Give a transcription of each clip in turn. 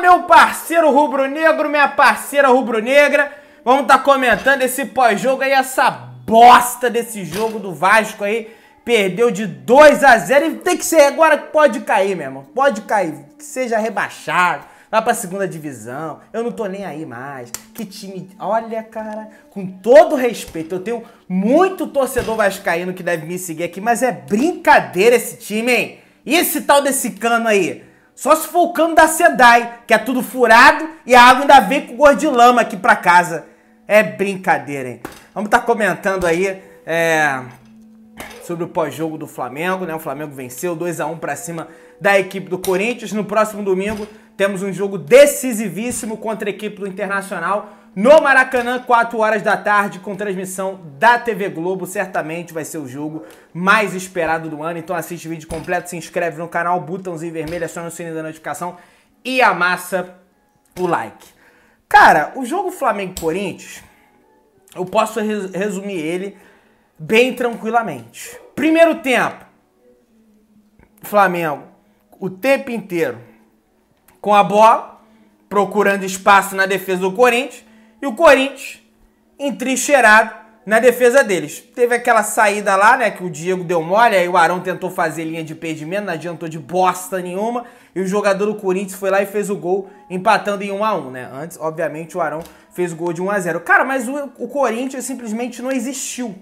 meu parceiro rubro-negro, minha parceira rubro-negra. Vamos estar tá comentando esse pós-jogo aí, essa bosta desse jogo do Vasco aí. Perdeu de 2 a 0 e tem que ser agora que pode cair, meu irmão. Pode cair, que seja rebaixado. Vá pra segunda divisão. Eu não tô nem aí mais. Que time. Olha, cara, com todo respeito, eu tenho muito torcedor vascaíno que deve me seguir aqui, mas é brincadeira esse time, hein? E esse tal desse cano aí? Só se for o cano da SEDAI, que é tudo furado e a água ainda vem com gosto de lama aqui pra casa. É brincadeira, hein? Vamos estar tá comentando aí. É sobre o pós-jogo do Flamengo, né? O Flamengo venceu 2 a 1 para cima da equipe do Corinthians. No próximo domingo temos um jogo decisivíssimo contra a equipe do Internacional no Maracanã, 4 horas da tarde, com transmissão da TV Globo. Certamente vai ser o jogo mais esperado do ano. Então assiste o vídeo completo, se inscreve no canal, botãozinho vermelho, aciona o sininho da notificação e amassa o like. Cara, o jogo Flamengo-Corinthians, eu posso resumir ele bem tranquilamente. Primeiro tempo, Flamengo, o tempo inteiro com a bola, procurando espaço na defesa do Corinthians, e o Corinthians entrincheirado na defesa deles. Teve aquela saída lá, né, que o Diego deu mole, aí o Arão tentou fazer linha de impedimento, não adiantou de bosta nenhuma, e o jogador do Corinthians foi lá e fez o gol, empatando em 1 a 1 né? Antes, obviamente, o Arão fez o gol de 1 a 0 Cara, mas o, o Corinthians simplesmente não existiu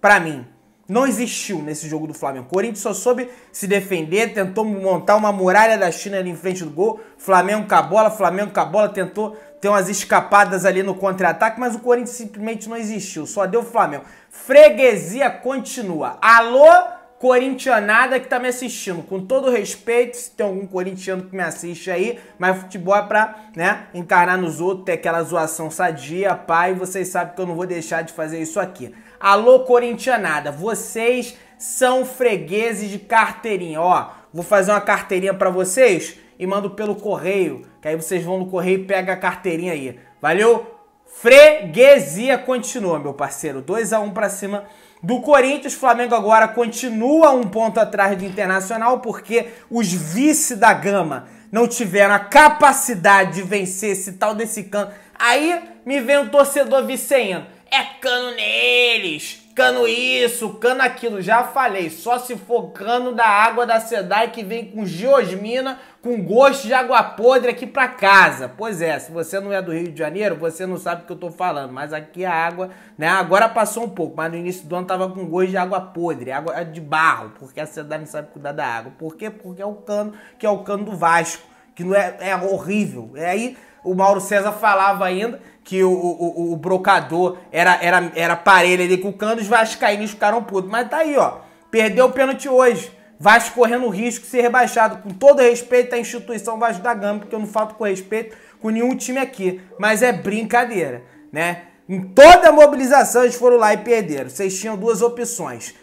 para mim não existiu nesse jogo do Flamengo. O Corinthians só soube se defender, tentou montar uma muralha da China ali em frente do gol. Flamengo com a bola, Flamengo com a bola, tentou ter umas escapadas ali no contra-ataque, mas o Corinthians simplesmente não existiu, só deu o Flamengo. Freguesia continua. Alô, corintianada que tá me assistindo. Com todo respeito, se tem algum corintiano que me assiste aí, mas futebol é pra, né, encarnar nos outros, ter aquela zoação sadia, pai, vocês sabem que eu não vou deixar de fazer isso aqui. Alô, corintianada, vocês são fregueses de carteirinha, ó. Vou fazer uma carteirinha para vocês e mando pelo correio, que aí vocês vão no correio e pegam a carteirinha aí. Valeu? Freguesia continua, meu parceiro. 2 a 1 um para cima do Corinthians. Flamengo agora continua um ponto atrás do Internacional porque os vice da gama não tiveram a capacidade de vencer esse tal desse can. Aí me vem um torcedor viceiano é cano neles, cano isso, cano aquilo. Já falei, só se for cano da água da Sedai que vem com geosmina, com gosto de água podre aqui pra casa. Pois é, se você não é do Rio de Janeiro, você não sabe o que eu tô falando, mas aqui a água, né? Agora passou um pouco, mas no início do ano tava com gosto de água podre, água de barro, porque a Sedai não sabe cuidar da água. Por quê? Porque é o cano, que é o cano do Vasco, que não é, é horrível. E aí o Mauro César falava ainda que o, o, o, brocador era, era, era parelho ali com o Cano, os vascaínos ficaram putos. Mas tá aí, ó. Perdeu o pênalti hoje. Vasco correndo o risco de ser rebaixado. Com todo respeito à instituição Vasco da Gama, porque eu não falto com respeito com nenhum time aqui. Mas é brincadeira, né? Em toda a mobilização eles foram lá e perderam. Vocês tinham duas opções.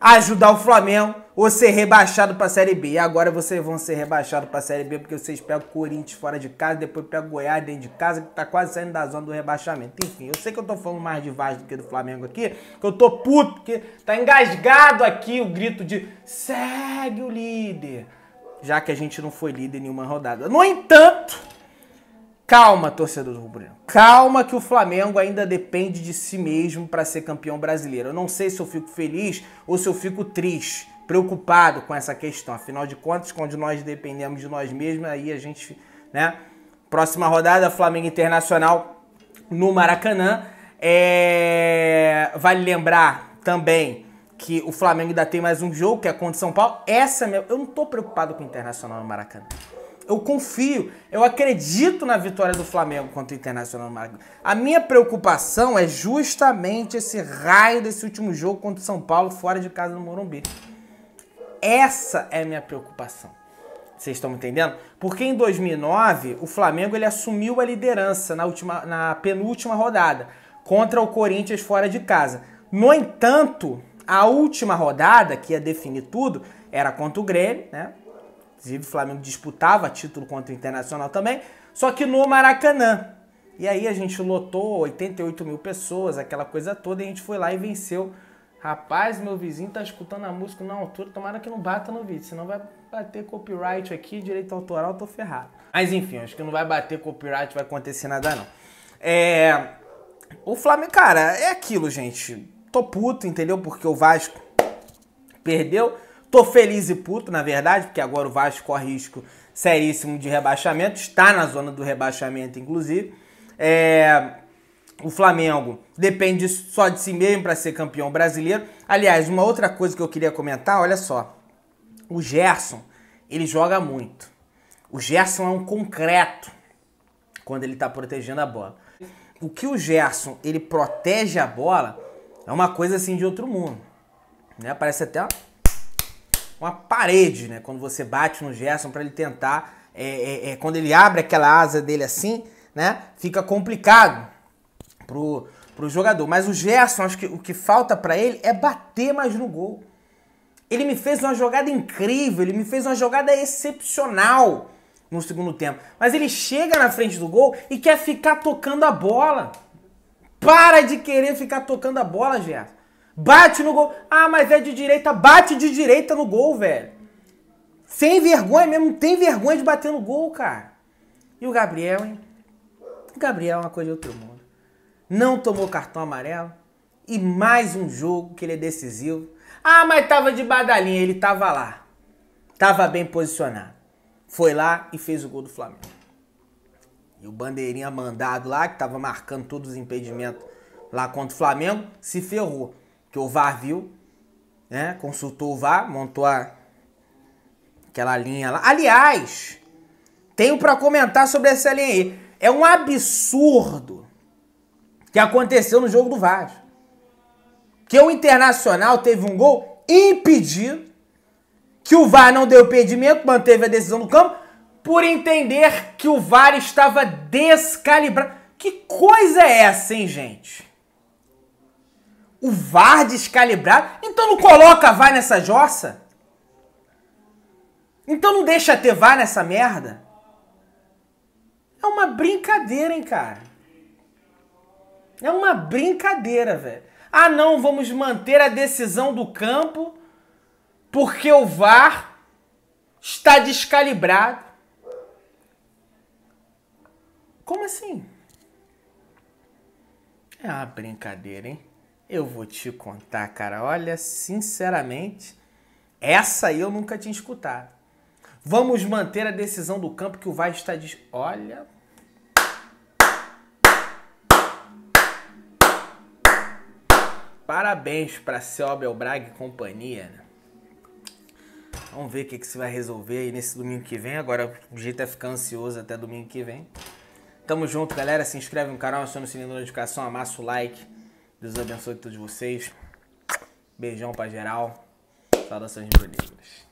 Ajudar o Flamengo ou ser rebaixado para a Série B. E agora vocês vão ser rebaixados para a Série B porque vocês pegam o Corinthians fora de casa, depois pegam o Goiás dentro de casa, que tá quase saindo da zona do rebaixamento. Enfim, eu sei que eu tô falando mais de Vaz do que do Flamengo aqui, que eu tô puto, porque tá engasgado aqui o grito de segue o líder, já que a gente não foi líder em nenhuma rodada. No entanto, calma, torcedor do Rubro Calma que o Flamengo ainda depende de si mesmo para ser campeão brasileiro. Eu não sei se eu fico feliz ou se eu fico triste preocupado com essa questão. Afinal de contas, quando nós dependemos de nós mesmos, aí a gente, né? Próxima rodada, Flamengo Internacional no Maracanã. É... Vale lembrar também que o Flamengo ainda tem mais um jogo, que é contra o São Paulo. Essa, é minha... eu não tô preocupado com o Internacional no Maracanã. Eu confio, eu acredito na vitória do Flamengo contra o Internacional no Maracanã. A minha preocupação é justamente esse raio desse último jogo contra o São Paulo fora de casa no Morumbi. Essa é a minha preocupação. Vocês estão me entendendo? Porque em 2009 o Flamengo ele assumiu a liderança na, última, na penúltima rodada contra o Corinthians fora de casa. No entanto, a última rodada, que ia definir tudo, era contra o Grêmio, né? Inclusive o Flamengo disputava título contra o Internacional também, só que no Maracanã. E aí a gente lotou 88 mil pessoas, aquela coisa toda, e a gente foi lá e venceu Rapaz, meu vizinho tá escutando a música na altura, tomara que não bata no vídeo, senão vai bater copyright aqui, direito autoral, tô ferrado. Mas enfim, acho que não vai bater copyright, vai acontecer nada não. É. O Flamengo, cara, é aquilo, gente. Tô puto, entendeu? Porque o Vasco perdeu. Tô feliz e puto, na verdade, porque agora o Vasco corre risco seríssimo de rebaixamento. Está na zona do rebaixamento, inclusive. É, o Flamengo depende só de si mesmo para ser campeão brasileiro. Aliás, uma outra coisa que eu queria comentar, olha só. O Gerson, ele joga muito. O Gerson é um concreto quando ele está protegendo a bola. O que o Gerson, ele protege a bola, é uma coisa assim de outro mundo. Né? Parece até uma, uma parede, né? Quando você bate no Gerson para ele tentar... É, é, é, quando ele abre aquela asa dele assim, né? Fica complicado pro, pro jogador. Mas o Gerson, acho que o que falta para ele é bater mais no gol. Ele me fez uma jogada incrível, ele me fez uma jogada excepcional no segundo tempo. Mas ele chega na frente do gol e quer ficar tocando a bola. Para de querer ficar tocando a bola, Gerson. Bate no gol. Ah, mas é de direita. Bate de direita no gol, velho. Sem vergonha mesmo. Tem vergonha de bater no gol, cara. E o Gabriel, hein? O Gabriel é uma coisa de outro mundo não tomou cartão amarelo. E mais um jogo que ele é decisivo. Ah, mas tava de badalinha, ele tava lá. Tava bem posicionado. Foi lá e fez o gol do Flamengo. E o bandeirinha mandado lá, que tava marcando todos os impedimentos lá contra o Flamengo, se ferrou. Que o VAR viu, né? Consultou o VAR, montou a... aquela linha lá. Aliás, tenho para comentar sobre essa linha aí. É um absurdo que aconteceu no jogo do Vasco. Que o Internacional teve um gol impedido, que o VAR não deu impedimento, manteve a decisão do campo, por entender que o VAR estava descalibrado. Que coisa é essa, hein, gente? O VAR descalibrado? Então não coloca VAR nessa jossa? Então não deixa ter VAR nessa merda? É uma brincadeira, hein, cara? É uma brincadeira, velho. Ah, não, vamos manter a decisão do campo porque o VAR está descalibrado. Como assim? É uma brincadeira, hein? Eu vou te contar, cara. Olha, sinceramente, essa aí eu nunca tinha escutado. Vamos manter a decisão do campo que o VAR está. Des... Olha, Parabéns para Celbel Braga e companhia. Né? Vamos ver o que, que se vai resolver aí nesse domingo que vem. Agora o jeito tá é ficar ansioso até domingo que vem. Tamo junto, galera. Se inscreve no canal, aciona o sininho da notificação, amassa o like. Deus abençoe todos vocês. Beijão pra geral. Saudações brunegras.